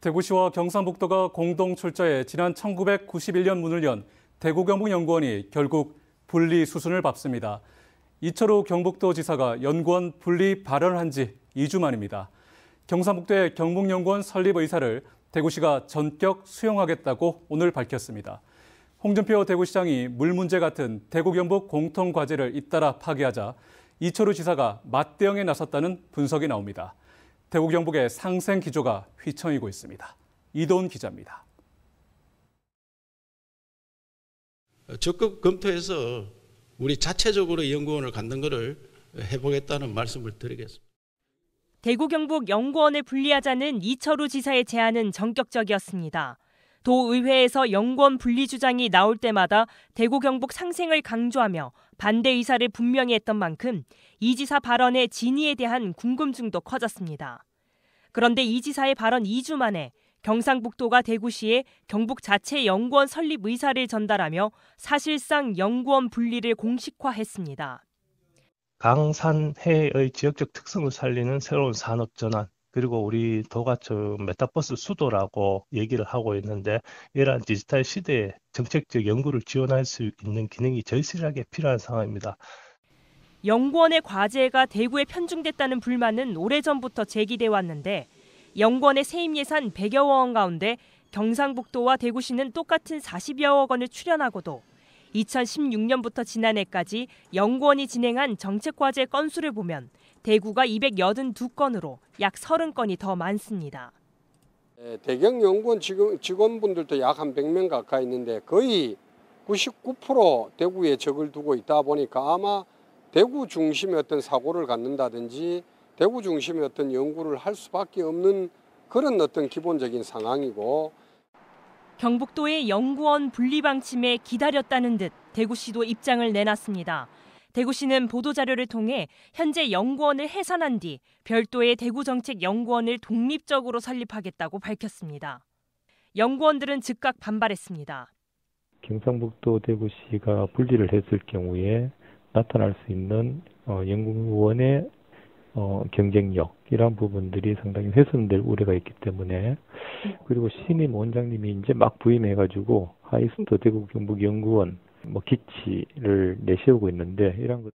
대구시와 경상북도가 공동 출자해 지난 1991년 문을 연 대구경북연구원이 결국 분리 수순을 밟습니다. 이철호 경북도 지사가 연구원 분리 발언한 을지 2주 만입니다. 경상북도의 경북연구원 설립 의사를 대구시가 전격 수용하겠다고 오늘 밝혔습니다. 홍준표 대구시장이 물 문제 같은 대구경북 공통과제를 잇따라 파기하자 이철호 지사가 맞대응에 나섰다는 분석이 나옵니다. 대구 경북의 상생 기조가 휘청이고 있습니다. 이돈 기자입니다. 적극 검토해서 우리 자체적으로 연구원을 갖는 것을 해보겠다는 말씀을 드리겠습니다. 대구 경북 연구원을 분리하자는 이철우 지사의 제안은 전격적이었습니다. 도의회에서 연구원 분리 주장이 나올 때마다 대구 경북 상생을 강조하며 반대 의사를 분명히 했던 만큼 이 지사 발언의 진위에 대한 궁금증도 커졌습니다. 그런데 이 지사의 발언 2주 만에 경상북도가 대구시에 경북 자체 연구원 설립 의사를 전달하며 사실상 연구원 분리를 공식화했습니다. 강산해의 지역적 특성을 살리는 새로운 산업 전환, 그리고 우리 도가청 메타버스 수도라고 얘기를 하고 있는데 이러한 디지털 시대에 정책적 연구를 지원할 수 있는 기능이 절실하게 필요한 상황입니다. 연구원의 과제가 대구에 편중됐다는 불만은 오래전부터 제기돼 왔는데 연구원의 세입 예산 100여억 원 가운데 경상북도와 대구시는 똑같은 40여억 원을 출연하고도 2016년부터 지난해까지 연구원이 진행한 정책과제 건수를 보면 대구가 282건으로 약 30건이 더 많습니다. 예, 대경 연구원 직원분들도 약 한 100명 가까이 있는데 거의 99% 대구에 적을 두고 있다 보니까 아마 대구 중심의 어떤 사고를 갖는다든지 대구 중심의 어떤 연구를 할 수밖에 없는 그런 어떤 기본적인 상황이고 경북도의 연구원 분리방침에 기다렸다는 듯 대구시도 입장을 내놨습니다. 대구시는 보도자료를 통해 현재 연구원을 해산한 뒤 별도의 대구정책연구원을 독립적으로 설립하겠다고 밝혔습니다. 연구원들은 즉각 반발했습니다. 경상북도 대구시가 분리를 했을 경우에 나타날 수 있는 연구원의 어, 어, 경쟁력 이런 부분들이 상당히 훼손될 우려가 있기 때문에 그리고 신임 원장님이 이제 막 부임해가지고 하이스트 대구 경북연구원 뭐 기치를 내세우고 있는데 이런 것.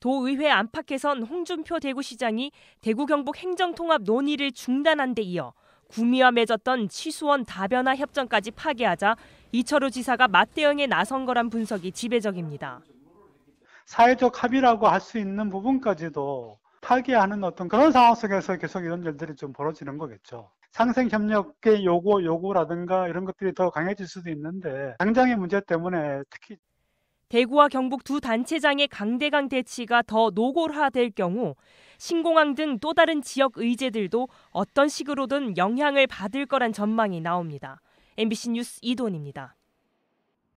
도의회 안팎에선 홍준표 대구시장이 대구 경북 행정통합 논의를 중단한 데 이어 구미와 맺었던 치수원 다변화 협정까지 파기하자 이철우 지사가 맞대응에 나선 거란 분석이 지배적입니다. 사회적 합의라고 할 수 있는 부분까지도 파괴하는 어떤 그런 상황 속에서 계속 이런 일들이 좀 벌어지는 거겠죠. 상생 협력의 요구, 요구라든가 이런 것들이 더 강해질 수도 있는데 당장의 문제 때문에 특히 대구와 경북 두 단체장의 강대강 대치가 더 노골화될 경우 신공항 등 또 다른 지역 의제들도 어떤 식으로든 영향을 받을 거란 전망이 나옵니다. MBC 뉴스 이돈입니다.